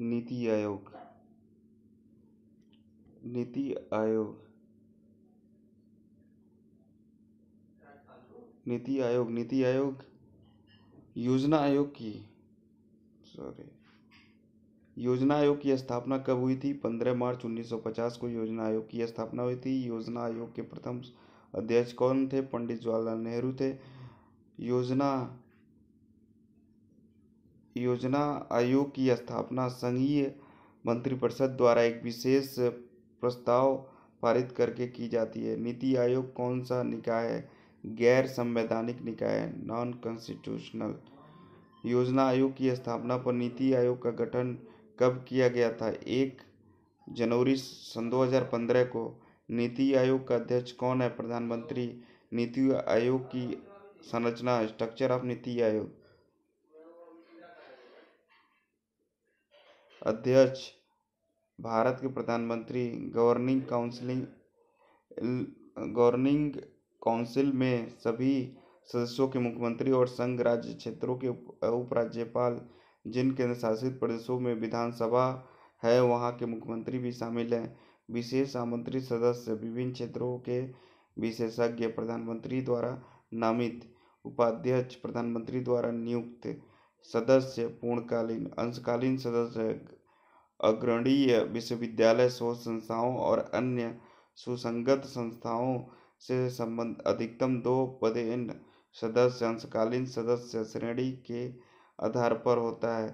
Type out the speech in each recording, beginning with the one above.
नीति आयोग नीति आयोग नीति आयोग नीति आयोग योजना आयोग की सॉरी योजना आयोग की स्थापना कब हुई थी 15 मार्च 1950 को योजना आयोग की स्थापना हुई थी योजना आयोग के प्रथम अध्यक्ष कौन थे पंडित जवाहरलाल नेहरू थे योजना योजना आयोग की स्थापना संघीय मंत्रिपरिषद द्वारा एक विशेष प्रस्ताव पारित करके की जाती है नीति आयोग कौन सा निकाय है गैर संवैधानिक निकाय है नॉन कॉन्स्टिट्यूशनल योजना आयोग की स्थापना पर नीति आयोग का गठन कब किया गया था एक जनवरी सन 2015 को नीति आयोग का अध्यक्ष कौन है प्रधानमंत्री नीति आयोग की संरचना स्ट्रक्चर ऑफ नीति आयोग अध्यक्ष भारत के प्रधानमंत्री गवर्निंग काउंसिलिंग गवर्निंग काउंसिल में सभी सदस्यों के मुख्यमंत्री और संघ राज्य क्षेत्रों के उपराज्यपाल जिन केंद्र शासित प्रदेशों में विधानसभा है वहाँ के मुख्यमंत्री भी शामिल हैं विशेष आमंत्रित सदस्य विभिन्न क्षेत्रों के विशेषज्ञ प्रधानमंत्री द्वारा नामित उपाध्यक्ष प्रधानमंत्री द्वारा नियुक्त सदस्य पूर्णकालीन अंशकालीन सदस्य अग्रणीय विश्वविद्यालय शोध संस्थाओं और अन्य सुसंगत संस्थाओं से संबंध अधिकतम दो पदेन सदस्य अंशकालीन सदस्य श्रेणी के आधार पर होता है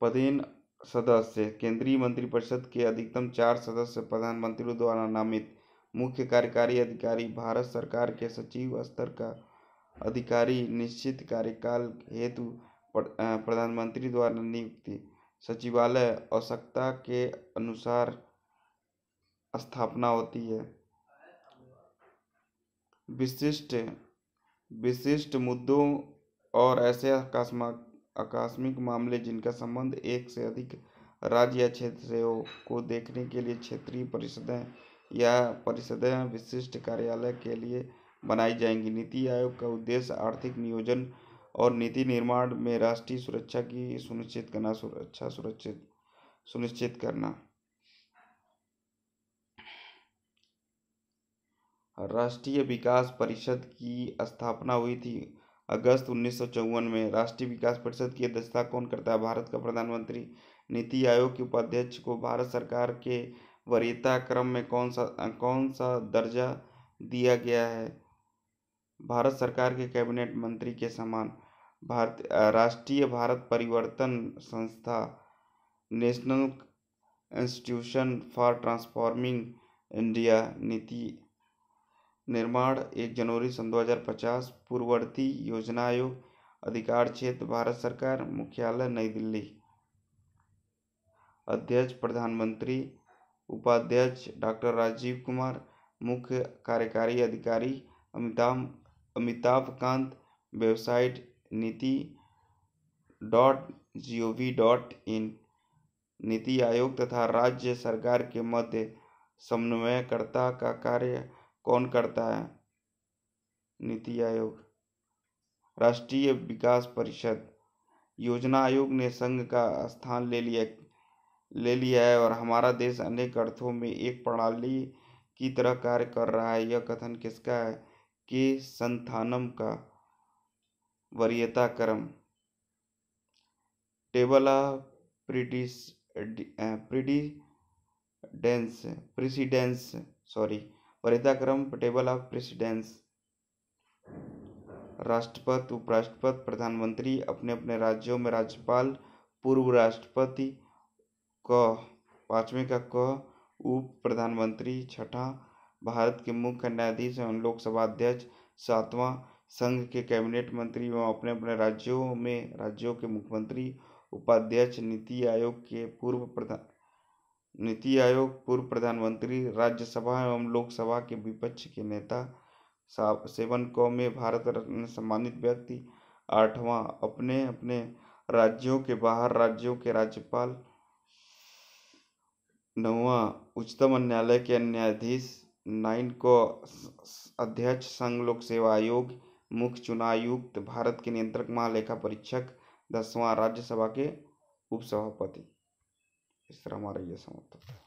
पदेन सदस्य केंद्रीय मंत्रिपरिषद के अधिकतम चार सदस्य प्रधानमंत्री द्वारा नामित मुख्य कार्यकारी अधिकारी भारत सरकार के सचिव स्तर का अधिकारी निश्चित कार्यकाल हेतु प्रधानमंत्री द्वारा नियुक्ति सचिवालय आवश्यकता के अनुसार स्थापना होती है विशिष्ट विशिष्ट मुद्दों और ऐसे आकस्मिक मामले जिनका संबंध एक से अधिक राज्य या क्षेत्र से हो को देखने के लिए क्षेत्रीय परिषदें या परिषदें विशिष्ट कार्यालय के लिए बनाई जाएंगी नीति आयोग का उद्देश्य आर्थिक नियोजन और नीति निर्माण में राष्ट्रीय सुरक्षा की सुनिश्चित करना सुरक्षा अच्छा सुरक्षित सुनिश्चित करना राष्ट्रीय विकास परिषद की स्थापना हुई थी अगस्त उन्नीस में राष्ट्रीय विकास परिषद की अध्यक्षता कौन करता है भारत का प्रधानमंत्री नीति आयोग के उपाध्यक्ष को भारत सरकार के वरीयता क्रम में कौन सा कौन सा दर्जा दिया गया है भारत सरकार के कैबिनेट मंत्री के समान भारत राष्ट्रीय भारत परिवर्तन संस्था national institution for transforming India नीति निर्माण एक जनवरी सन 2050 पूर्ववर्ती योजना आयोग अधिकार क्षेत्र भारत सरकार मुख्यालय नई दिल्ली अध्यक्ष प्रधानमंत्री उपाध्यक्ष डॉक्टर राजीव कुमार मुख्य कार्यकारी अधिकारी Amitabh Amitabh Kant website NITI dot G O V dot in NITI Aayog तथा राज्य सरकार के मध्य समन्वयकर्ता का कार्य कौन करता है नीति आयोग राष्ट्रीय विकास परिषद योजना आयोग ने संघ का स्थान ले लिया ले लिया है और हमारा देश अनेक अर्थों में एक प्रणाली की तरह कार्य कर रहा है यह कथन किसका है के संथानम का वरीयता क्रम टेबला प्रिडिस प्रिडी डेंस प्रिसीडेंस सॉरी वरीयता क्रम टेबल ऑफ प्रेसिडेंस राष्ट्रपति उपराष्ट्रपति प्रधानमंत्री अपने अपने राज्यों में राज्यपाल पूर्व राष्ट्रपति क पाँचवें का क उप प्रधानमंत्री छठा भारत के मुख्य न्यायाधीश एवं लोकसभा अध्यक्ष सातवां संघ के कैबिनेट मंत्री एवं अपने अपने राज्यों में राज्यों के मुख्यमंत्री उपाध्यक्ष नीति आयोग के पूर्व प्रधान नीति आयोग पूर्व प्रधानमंत्री राज्यसभा एवं लोकसभा के विपक्ष के नेता सेवन कौ में भारत रत्न सम्मानित व्यक्ति आठवां अपने अपने राज्यों के बाहर राज्यों के राज्यपाल नौवा उच्चतम न्यायालय के न्यायाधीश नाइन को अध्यक्ष संघ लोक सेवा आयोग मुख्य चुनायुक्त भारत के नियंत्रक महालेखा परीक्षक दसवां राज्यसभा के उपसभापति इस तरह हमारा ये समाप्त होता है